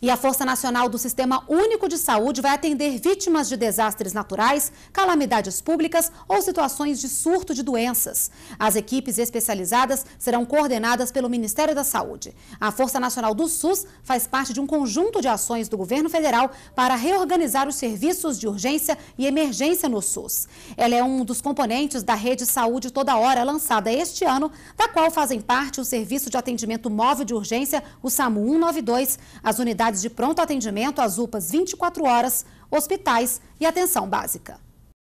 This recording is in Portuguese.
E a Força Nacional do Sistema Único de Saúde vai atender vítimas de desastres naturais, calamidades públicas ou situações de surto de doenças. As equipes especializadas serão coordenadas pelo Ministério da Saúde. A Força Nacional do SUS faz parte de um conjunto de ações do governo federal para reorganizar os serviços de urgência e emergência no SUS. Ela é um dos componentes da Rede Saúde Toda Hora, lançada este ano, da qual fazem parte o Serviço de Atendimento Móvel de Urgência, o SAMU 192, as unidades unidades de pronto atendimento, as UPAs 24 horas, hospitais e atenção básica.